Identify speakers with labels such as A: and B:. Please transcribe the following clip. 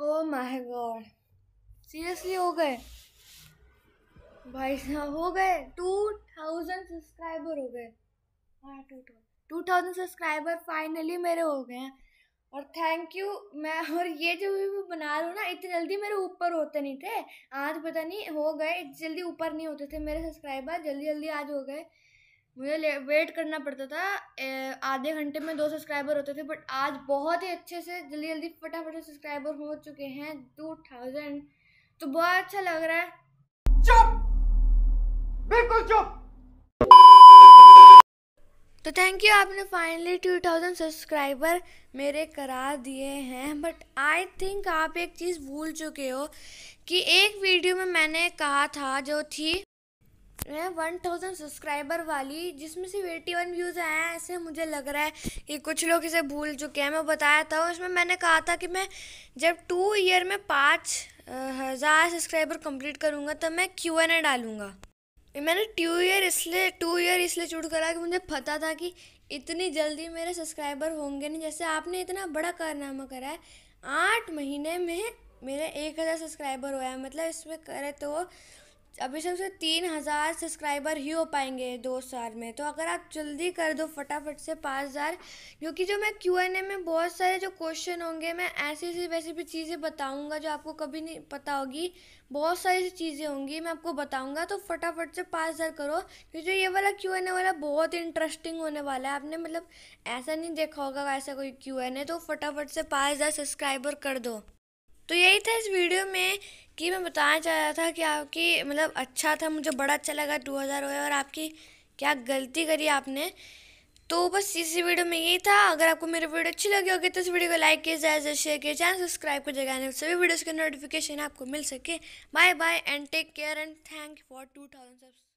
A: oh my God seriously हो गए भाई साहब हो गए टू थाउजेंड सब्सक्राइबर हो गए हाँ two two thousand subscriber finally मेरे हो गए हैं और थैंक यू मैं और ये जो भी मैं बना रहा हूँ ना इतनी जल्दी मेरे ऊपर होते नहीं थे आज पता नहीं हो गए इतनी जल्दी ऊपर नहीं होते थे मेरे सब्सक्राइबर जल्दी जल्दी आज हो गए मुझे वेट करना पड़ता था आधे घंटे में दो सब्सक्राइबर होते थे बट आज बहुत ही अच्छे से जल्दी जल्दी फटाफट सब्सक्राइबर हो चुके हैं टू थाउजेंड तो बहुत अच्छा लग रहा है चुप बिल्कुल चुप तो थैंक यू आपने फाइनली टू थाउजेंड सब्सक्राइबर मेरे करा दिए हैं बट आई थिंक आप एक चीज़ भूल चुके हो कि एक वीडियो में मैंने कहा था जो थी वन थाउजेंड सब्सक्राइबर वाली जिसमें सिर्फ एटी वन व्यूज़ आए हैं ऐसे मुझे लग रहा है कि कुछ लोग इसे भूल चुके हैं मैं बताया था उसमें मैंने कहा था कि मैं जब टू ईयर में पाँच हज़ार सब्सक्राइबर कंप्लीट करूँगा तब मैं क्यू एन ए डालूँगा मैंने टू ईयर इसलिए टू ईयर इसलिए चूट करा कि मुझे पता था कि इतनी जल्दी मेरे सब्सक्राइबर होंगे नहीं जैसे आपने इतना बड़ा कारनामा करा है आठ महीने में मेरे एक हज़ार सब्सक्राइबर हुआ है मतलब इसमें करे तो अभी से उसे तीन हज़ार सब्सक्राइबर ही हो पाएंगे दो साल में तो अगर आप जल्दी कर दो फटाफट से पाँच हज़ार क्योंकि जो मैं क्यू एन ए में बहुत सारे जो क्वेश्चन होंगे मैं ऐसी ऐसी वैसी भी चीज़ें बताऊंगा जो आपको कभी नहीं पता होगी बहुत सारी ऐसी चीज़ें होंगी मैं आपको बताऊंगा तो फटाफट से पाँच हज़ार करो क्योंकि जो ये वाला क्यू एन ए वाला बहुत इंटरेस्टिंग होने वाला है आपने मतलब ऐसा नहीं देखा होगा वैसा कोई क्यू एन ए तो फटाफट से पाँच हज़ार सब्सक्राइबर कर दो तो यही था इस वीडियो में कि मैं बताना चाह रहा था कि आपकी मतलब अच्छा था मुझे बड़ा अच्छा लगा टू हज़ार और आपकी क्या गलती करी आपने तो बस इसी वीडियो में यही था अगर आपको मेरी वीडियो अच्छी लगी होगी तो इस वीडियो को लाइक किया जाए शेयर किया जाए सब्सक्राइब कर जगह सभी वीडियोज़ के नोटिफिकेशन आपको मिल सके bye bye and take care and thank for two thousand